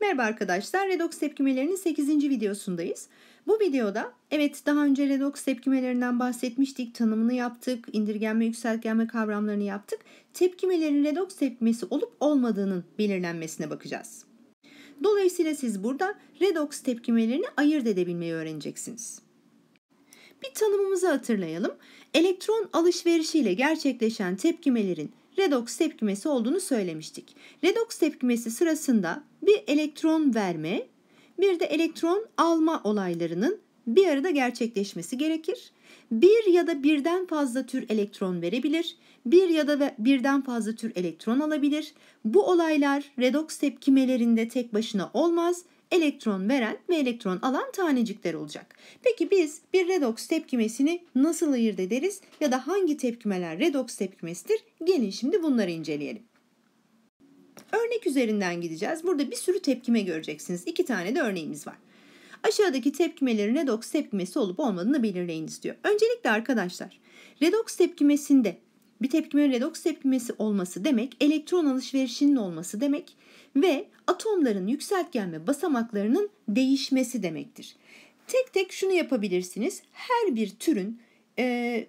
Merhaba arkadaşlar, redox tepkimelerinin 8. videosundayız. Bu videoda evet daha önce redox tepkimelerinden bahsetmiştik, tanımını yaptık, indirgenme, yükseltgenme kavramlarını yaptık. Tepkimelerin redox tepkimesi olup olmadığının belirlenmesine bakacağız. Dolayısıyla siz burada redox tepkimelerini ayırt edebilmeyi öğreneceksiniz. Bir tanımımızı hatırlayalım. Elektron alışverişiyle gerçekleşen tepkimelerin redoks tepkimesi olduğunu söylemiştik. Redoks tepkimesi sırasında bir elektron verme, bir de elektron alma olaylarının bir arada gerçekleşmesi gerekir. Bir ya da birden fazla tür elektron verebilir, bir ya da birden fazla tür elektron alabilir. Bu olaylar redoks tepkimelerinde tek başına olmaz, elektron veren ve elektron alan tanecikler olacak. Peki biz bir redoks tepkimesini nasıl ayırt ederiz ya da hangi tepkimeler redoks tepkimesidir? Gelin şimdi bunları inceleyelim. Örnek üzerinden gideceğiz. Burada bir sürü tepkime göreceksiniz. İki tane de örneğimiz var. Aşağıdaki tepkimelerin redoks tepkimesi olup olmadığını belirleyiniz diyor. Öncelikle arkadaşlar redoks tepkimesinde bir tepkime redoks tepkimesi olması demek elektron alışverişinin olması demek ve atomların yükseltgenme basamaklarının değişmesi demektir. Tek tek şunu yapabilirsiniz. Her bir türün e,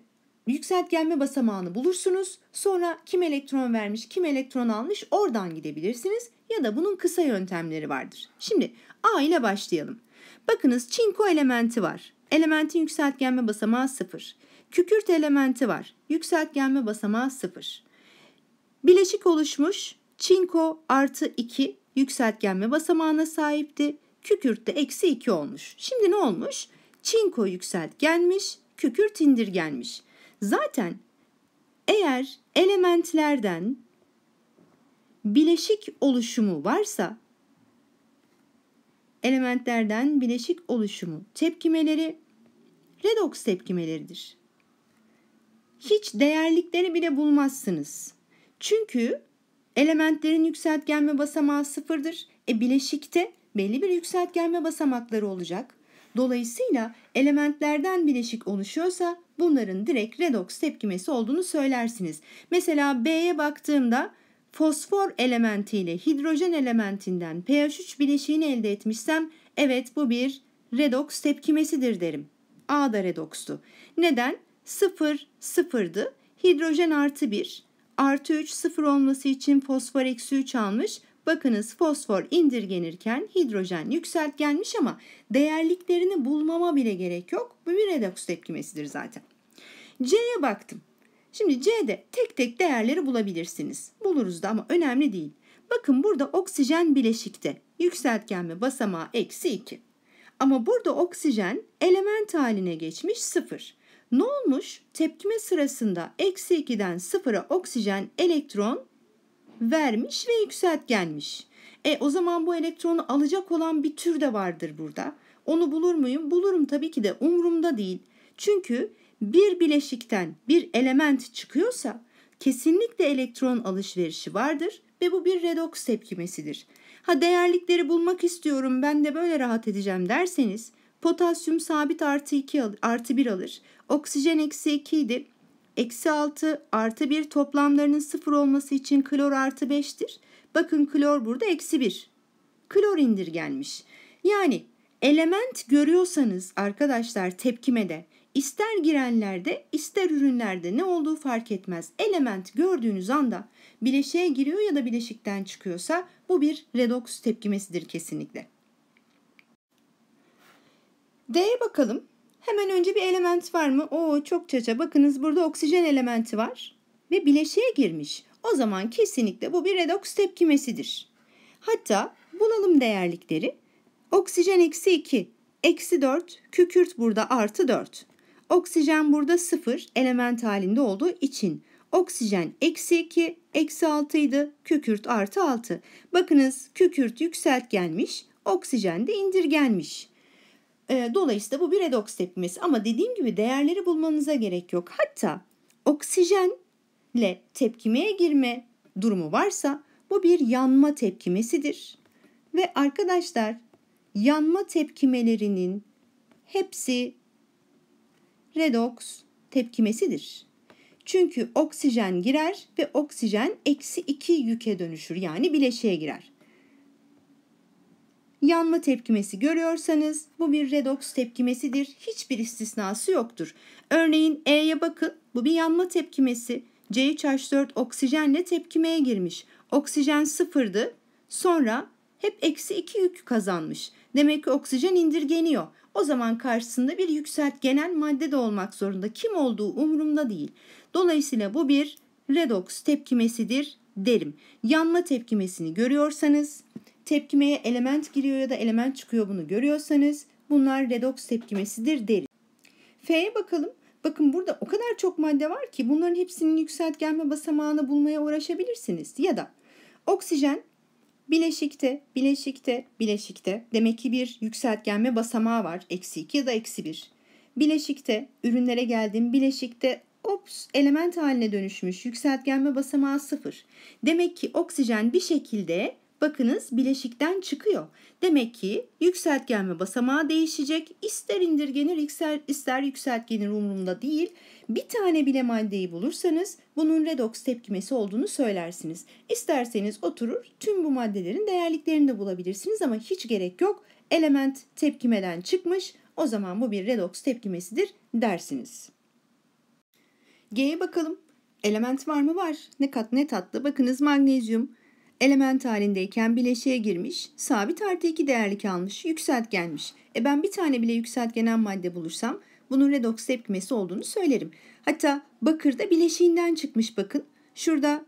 yükseltgenme basamağını bulursunuz. Sonra kim elektron vermiş, kim elektron almış oradan gidebilirsiniz. Ya da bunun kısa yöntemleri vardır. Şimdi A ile başlayalım. Bakınız çinko elementi var. Elementin yükseltgenme basamağı 0. Kükürt elementi var. Yükseltgenme basamağı 0. Bileşik oluşmuş Çinko artı 2 yükseltgenme basamağına sahipti. Kükürt de eksi 2 olmuş. Şimdi ne olmuş? Çinko yükseltgenmiş, kükürt indirgenmiş. Zaten eğer elementlerden bileşik oluşumu varsa elementlerden bileşik oluşumu tepkimeleri redoks tepkimeleridir. Hiç değerlikleri bile bulmazsınız. Çünkü Elementlerin yükseltgenme basamağı sıfırdır. E bileşikte belli bir yükseltgenme basamakları olacak. Dolayısıyla elementlerden bileşik oluşuyorsa bunların direkt redoks tepkimesi olduğunu söylersiniz. Mesela B'ye baktığımda fosfor elementiyle hidrojen elementinden pH3 bileşiğini elde etmişsem evet bu bir redoks tepkimesidir derim. A da redokstu. Neden? 0 sıfır, sıfırdı. Hidrojen artı 1, artı 3 sıfır olması için fosfor eksi 3 almış. Bakınız fosfor indirgenirken hidrojen yükseltgenmiş ama değerliklerini bulmama bile gerek yok. Bu bir redoks tepkimesidir zaten. C'ye baktım. Şimdi C'de tek tek değerleri bulabilirsiniz. Buluruz da ama önemli değil. Bakın burada oksijen bileşikte. Yükseltgenme basamağı eksi 2. Ama burada oksijen element haline geçmiş 0. Ne olmuş? Tepkime sırasında eksi 2'den 0'a oksijen elektron vermiş ve yükseltgenmiş. E o zaman bu elektronu alacak olan bir tür de vardır burada. Onu bulur muyum? Bulurum tabii ki de umurumda değil. Çünkü bir bileşikten bir element çıkıyorsa kesinlikle elektron alışverişi vardır ve bu bir redoks tepkimesidir. Ha değerlikleri bulmak istiyorum ben de böyle rahat edeceğim derseniz Potasyum sabit artı 2 artı 1 alır. Oksijen eksi 2 idi. Eksi 6 artı 1 toplamlarının 0 olması için klor artı 5'tir. Bakın klor burada eksi 1. Klor indirgenmiş. Yani element görüyorsanız arkadaşlar tepkimede ister girenlerde ister ürünlerde ne olduğu fark etmez. Element gördüğünüz anda bileşiğe giriyor ya da bileşikten çıkıyorsa bu bir redoks tepkimesidir kesinlikle. D'ye bakalım. Hemen önce bir element var mı? Oo çok çaça. Bakınız burada oksijen elementi var ve bileşiğe girmiş. O zaman kesinlikle bu bir redoks tepkimesidir. Hatta bulalım değerlikleri. Oksijen eksi 2, eksi 4, kükürt burada artı 4. Oksijen burada 0 element halinde olduğu için. Oksijen eksi 2, eksi 6 idi, kükürt artı 6. Bakınız kükürt yükseltgenmiş, oksijen de indirgenmiş. E, dolayısıyla bu bir redoks tepkimesi. Ama dediğim gibi değerleri bulmanıza gerek yok. Hatta oksijenle tepkimeye girme durumu varsa bu bir yanma tepkimesidir. Ve arkadaşlar yanma tepkimelerinin hepsi redoks tepkimesidir. Çünkü oksijen girer ve oksijen eksi 2 yüke dönüşür yani bileşiğe girer. Yanma tepkimesi görüyorsanız bu bir redoks tepkimesidir. Hiçbir istisnası yoktur. Örneğin E'ye bakın bu bir yanma tepkimesi. c 4 oksijenle tepkimeye girmiş. Oksijen sıfırdı. Sonra hep eksi 2 yük kazanmış. Demek ki oksijen indirgeniyor. O zaman karşısında bir yükseltgenen madde de olmak zorunda. Kim olduğu umurumda değil. Dolayısıyla bu bir redoks tepkimesidir derim. Yanma tepkimesini görüyorsanız tepkimeye element giriyor ya da element çıkıyor bunu görüyorsanız bunlar redoks tepkimesidir deriz. F'ye bakalım. Bakın burada o kadar çok madde var ki bunların hepsinin yükseltgenme basamağını bulmaya uğraşabilirsiniz. Ya da oksijen bileşikte, bileşikte, bileşikte demek ki bir yükseltgenme basamağı var. Eksi 2 ya da eksi 1. Bileşikte, ürünlere geldim. Bileşikte ops element haline dönüşmüş. Yükseltgenme basamağı 0. Demek ki oksijen bir şekilde Bakınız bileşikten çıkıyor. Demek ki yükseltgen ve basamağı değişecek. İster indirgenir ister, yükseltgenir umurumda değil. Bir tane bile maddeyi bulursanız bunun redoks tepkimesi olduğunu söylersiniz. İsterseniz oturur tüm bu maddelerin değerliklerini de bulabilirsiniz ama hiç gerek yok. Element tepkimeden çıkmış o zaman bu bir redoks tepkimesidir dersiniz. G'ye bakalım. Element var mı? Var. Ne kat ne tatlı. Bakınız magnezyum element halindeyken bileşiğe girmiş, sabit artı 2 değerli kalmış, yükseltgenmiş. E ben bir tane bile yükseltgenen madde bulursam bunun redoks tepkimesi olduğunu söylerim. Hatta bakır da bileşiğinden çıkmış bakın. Şurada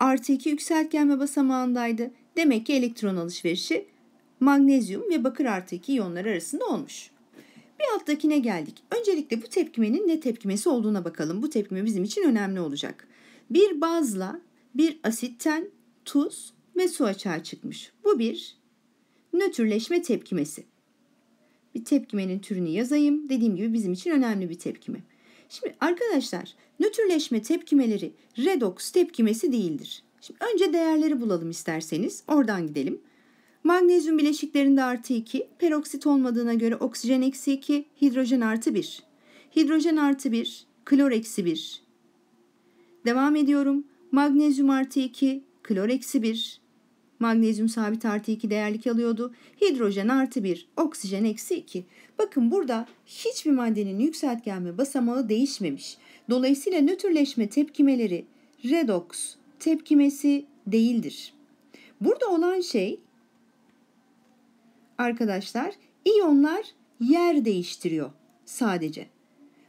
artı 2 yükseltgenme basamağındaydı. Demek ki elektron alışverişi magnezyum ve bakır artı 2 iyonları arasında olmuş. Bir alttakine geldik. Öncelikle bu tepkimenin ne tepkimesi olduğuna bakalım. Bu tepkime bizim için önemli olacak. Bir bazla bir asitten tuz ve su açığa çıkmış. Bu bir nötrleşme tepkimesi. Bir tepkimenin türünü yazayım. Dediğim gibi bizim için önemli bir tepkime. Şimdi arkadaşlar nötrleşme tepkimeleri redoks tepkimesi değildir. Şimdi önce değerleri bulalım isterseniz. Oradan gidelim. Magnezyum bileşiklerinde artı 2, peroksit olmadığına göre oksijen eksi 2, hidrojen artı 1. Hidrojen artı 1, klor eksi 1. Devam ediyorum. Magnezyum artı 2, klor eksi 1, magnezyum sabit artı 2 değerlik alıyordu. Hidrojen artı 1, oksijen eksi 2. Bakın burada hiçbir maddenin yükseltgen ve basamağı değişmemiş. Dolayısıyla nötrleşme tepkimeleri redoks tepkimesi değildir. Burada olan şey arkadaşlar iyonlar yer değiştiriyor sadece.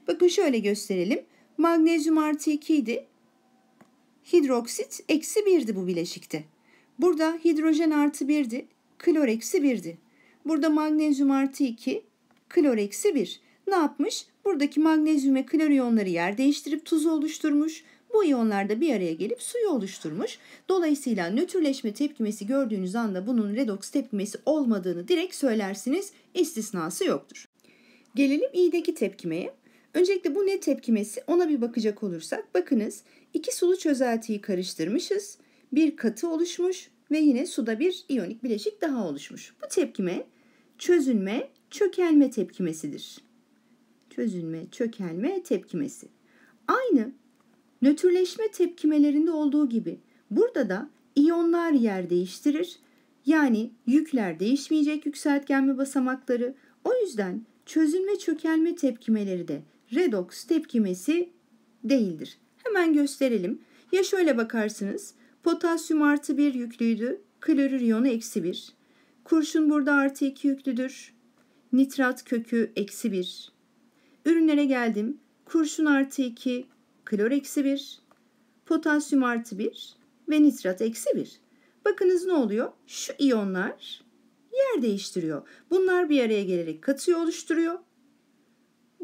Bakın şöyle gösterelim. Magnezyum artı 2 idi. Hidroksit eksi birdi bu bileşikte. Burada hidrojen artı birdi, klor eksi birdi. Burada magnezyum artı iki, klor eksi bir. Ne yapmış? Buradaki magnezyum ve klor iyonları yer değiştirip tuzu oluşturmuş. Bu iyonlar da bir araya gelip suyu oluşturmuş. Dolayısıyla nötrleşme tepkimesi gördüğünüz anda bunun redoks tepkimesi olmadığını direkt söylersiniz. İstisnası yoktur. Gelelim i'deki tepkimeye. Öncelikle bu ne tepkimesi ona bir bakacak olursak bakınız İki sulu çözeltiyi karıştırmışız. Bir katı oluşmuş ve yine suda bir iyonik bileşik daha oluşmuş. Bu tepkime çözünme, çökelme tepkimesidir. Çözünme, çökelme tepkimesi. Aynı nötrleşme tepkimelerinde olduğu gibi burada da iyonlar yer değiştirir. Yani yükler değişmeyecek yükseltgenme basamakları. O yüzden çözünme çökelme tepkimeleri de redoks tepkimesi değildir. Hemen gösterelim. Ya şöyle bakarsınız. Potasyum artı 1 yüklüydü. Klorür iyonu eksi 1. Kurşun burada artı 2 yüklüdür. Nitrat kökü eksi 1. Ürünlere geldim. Kurşun artı 2, klor eksi 1. Potasyum artı 1 ve nitrat eksi 1. Bakınız ne oluyor? Şu iyonlar yer değiştiriyor. Bunlar bir araya gelerek katıyı oluşturuyor.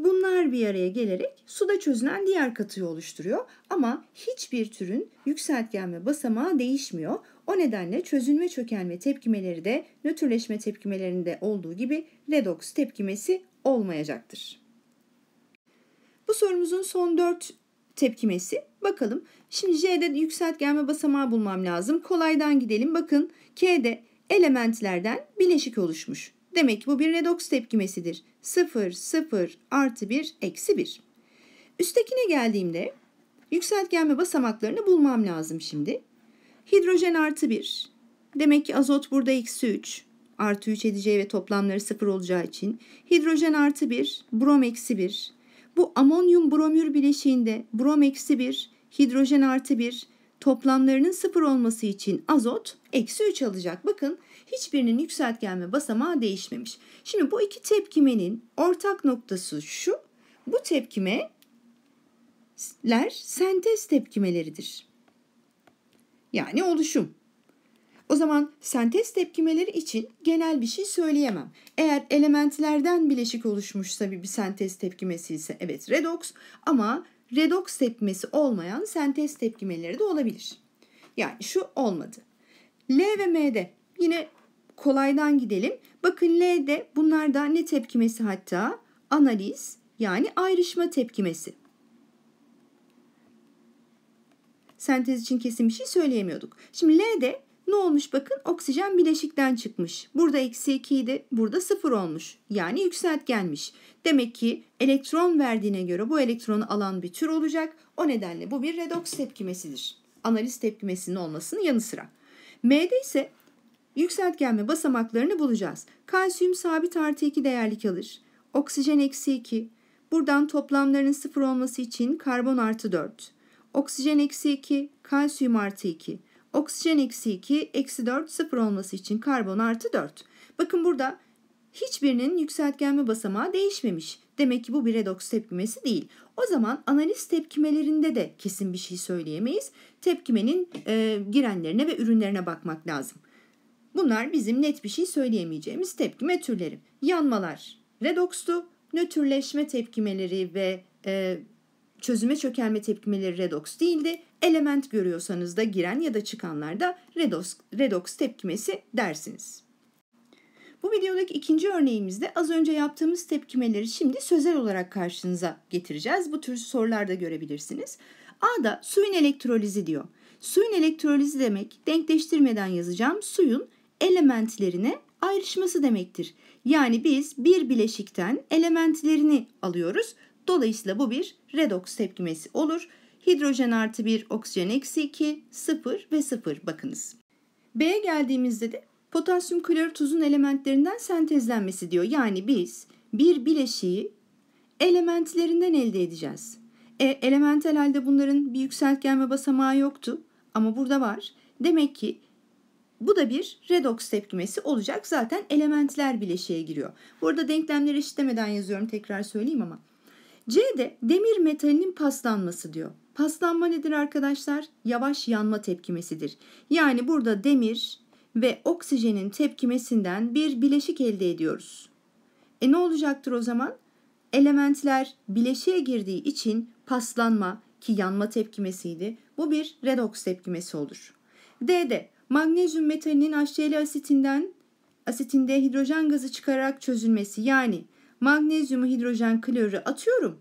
Bunlar bir araya gelerek suda çözünen diğer katıyı oluşturuyor ama hiçbir türün yükseltgen ve basamağı değişmiyor. O nedenle çözünme çökelme tepkimeleri de nötrleşme tepkimelerinde olduğu gibi redoks tepkimesi olmayacaktır. Bu sorumuzun son 4 tepkimesi. Bakalım şimdi J'de yükseltgen ve basamağı bulmam lazım. Kolaydan gidelim. Bakın K'de elementlerden bileşik oluşmuş. Demek ki bu bir redoks tepkimesidir. 0, 0, artı 1, eksi 1. Üsttekine geldiğimde yükseltgenme basamaklarını bulmam lazım şimdi. Hidrojen artı 1. Demek ki azot burada eksi 3. Artı 3 edeceği ve toplamları 0 olacağı için. Hidrojen artı 1, brom eksi 1. Bu amonyum bromür bileşiğinde brom eksi 1, hidrojen artı 1, toplamlarının sıfır olması için azot eksi 3 alacak. Bakın hiçbirinin yükseltgen ve basamağı değişmemiş. Şimdi bu iki tepkimenin ortak noktası şu. Bu tepkimeler sentez tepkimeleridir. Yani oluşum. O zaman sentez tepkimeleri için genel bir şey söyleyemem. Eğer elementlerden bileşik oluşmuşsa bir, bir sentez tepkimesi ise evet redoks ama redoks tepkimesi olmayan sentez tepkimeleri de olabilir. Yani şu olmadı. L ve M'de yine kolaydan gidelim. Bakın L'de bunlarda ne tepkimesi hatta? Analiz yani ayrışma tepkimesi. Sentez için kesin bir şey söyleyemiyorduk. Şimdi L'de ne olmuş bakın oksijen bileşikten çıkmış. Burada eksi 2 idi burada 0 olmuş. Yani yükseltgenmiş. Demek ki elektron verdiğine göre bu elektronu alan bir tür olacak. O nedenle bu bir redoks tepkimesidir. Analiz tepkimesinin olmasının yanı sıra. M'de ise yükseltgenme basamaklarını bulacağız. Kalsiyum sabit artı 2 değerlik alır. Oksijen eksi 2. Buradan toplamların 0 olması için karbon artı 4. Oksijen eksi 2, kalsiyum artı 2. Oksijen eksi 2, eksi 4 0 olması için karbon artı 4. Bakın burada hiçbirinin yükseltgenme basamağı değişmemiş. Demek ki bu bir redoks tepkimesi değil. O zaman analiz tepkimelerinde de kesin bir şey söyleyemeyiz. Tepkimenin e, girenlerine ve ürünlerine bakmak lazım. Bunlar bizim net bir şey söyleyemeyeceğimiz tepkime türleri. Yanmalar redokstu, nötrleşme tepkimeleri ve e, çözüme çökelme tepkimeleri redoks değildi. Element görüyorsanız da giren ya da çıkanlarda redoks, redoks tepkimesi dersiniz. Bu videodaki ikinci örneğimizde az önce yaptığımız tepkimeleri şimdi sözel olarak karşınıza getireceğiz. Bu tür sorularda görebilirsiniz. A'da suyun elektrolizi diyor. Suyun elektrolizi demek denkleştirmeden yazacağım suyun elementlerine ayrışması demektir. Yani biz bir bileşikten elementlerini alıyoruz. Dolayısıyla bu bir redoks tepkimesi olur. Hidrojen artı 1, oksijen eksi 2, 0 ve 0 bakınız. B'ye geldiğimizde de potasyum klorür tuzun elementlerinden sentezlenmesi diyor. Yani biz bir bileşiği elementlerinden elde edeceğiz. E, elementel halde bunların bir yükseltgen ve basamağı yoktu ama burada var. Demek ki bu da bir redoks tepkimesi olacak. Zaten elementler bileşiğe giriyor. Burada denklemleri eşitlemeden yazıyorum tekrar söyleyeyim ama. C de demir metalinin paslanması diyor. Paslanma nedir arkadaşlar? Yavaş yanma tepkimesidir. Yani burada demir ve oksijenin tepkimesinden bir bileşik elde ediyoruz. E ne olacaktır o zaman? Elementler bileşiğe girdiği için paslanma ki yanma tepkimesiydi. Bu bir redoks tepkimesi olur. D de magnezyum metalinin HCl asitinden asitinde hidrojen gazı çıkararak çözülmesi yani magnezyumu hidrojen klorürü atıyorum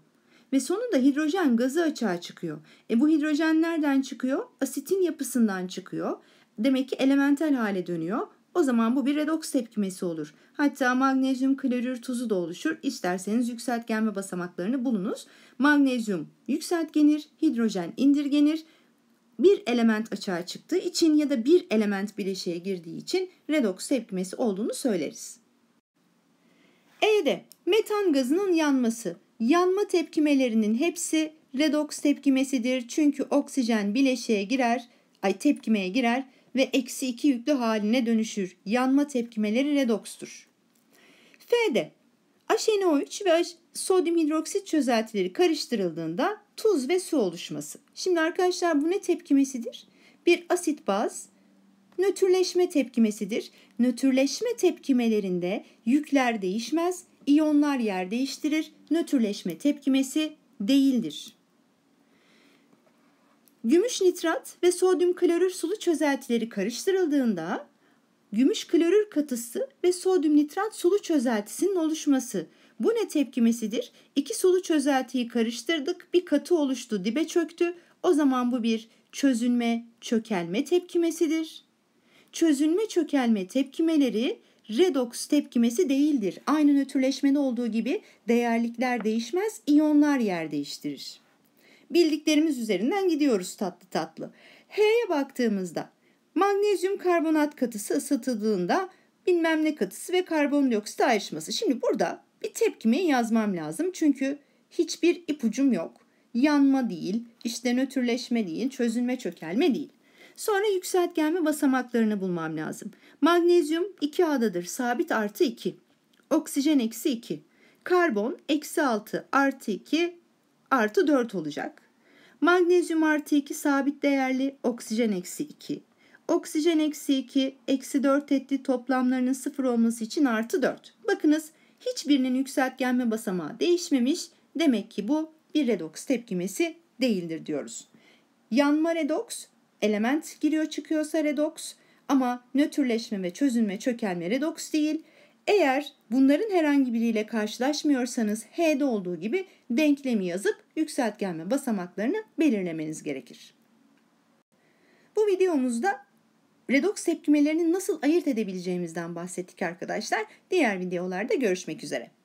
ve sonunda hidrojen gazı açığa çıkıyor. E bu hidrojen nereden çıkıyor? Asitin yapısından çıkıyor. Demek ki elementel hale dönüyor. O zaman bu bir redoks tepkimesi olur. Hatta magnezyum klorür tuzu da oluşur. İsterseniz yükseltgenme basamaklarını bulunuz. Magnezyum yükseltgenir, hidrojen indirgenir. Bir element açığa çıktığı için ya da bir element bileşiğe girdiği için redoks tepkimesi olduğunu söyleriz. E'de metan gazının yanması. Yanma tepkimelerinin hepsi redoks tepkimesidir. Çünkü oksijen bileşiğe girer, ay tepkimeye girer ve eksi iki yüklü haline dönüşür. Yanma tepkimeleri redokstur. F'de aşenoiç ve sodyum hidroksit çözeltileri karıştırıldığında tuz ve su oluşması. Şimdi arkadaşlar bu ne tepkimesidir? Bir asit baz nötrleşme tepkimesidir. Nötrleşme tepkimelerinde yükler değişmez, iyonlar yer değiştirir. Nötrleşme tepkimesi değildir. Gümüş nitrat ve sodyum klorür sulu çözeltileri karıştırıldığında gümüş klorür katısı ve sodyum nitrat sulu çözeltisinin oluşması. Bu ne tepkimesidir? İki sulu çözeltiyi karıştırdık, bir katı oluştu, dibe çöktü. O zaman bu bir çözünme, çökelme tepkimesidir çözünme çökelme tepkimeleri redoks tepkimesi değildir. Aynı nötrleşmede olduğu gibi değerlikler değişmez, iyonlar yer değiştirir. Bildiklerimiz üzerinden gidiyoruz tatlı tatlı. H'ye baktığımızda magnezyum karbonat katısı ısıtıldığında bilmem ne katısı ve karbondioksit ayrışması. Şimdi burada bir tepkimeyi yazmam lazım çünkü hiçbir ipucum yok. Yanma değil, işte nötrleşme değil, çözünme çökelme değil. Sonra yükseltgenme basamaklarını bulmam lazım. Magnezyum 2A'dadır. Sabit artı 2. Oksijen eksi 2. Karbon eksi 6 artı 2 artı 4 olacak. Magnezyum artı 2 sabit değerli. Oksijen eksi 2. Oksijen eksi 2, eksi 4 etti toplamlarının sıfır olması için artı 4. Bakınız hiçbirinin yükseltgenme basamağı değişmemiş. Demek ki bu bir redoks tepkimesi değildir diyoruz. Yanma redoks element giriyor çıkıyorsa redoks ama nötrleşme ve çözünme çökelme redoks değil. Eğer bunların herhangi biriyle karşılaşmıyorsanız H'de olduğu gibi denklemi yazıp yükseltgenme basamaklarını belirlemeniz gerekir. Bu videomuzda redoks tepkimelerini nasıl ayırt edebileceğimizden bahsettik arkadaşlar. Diğer videolarda görüşmek üzere.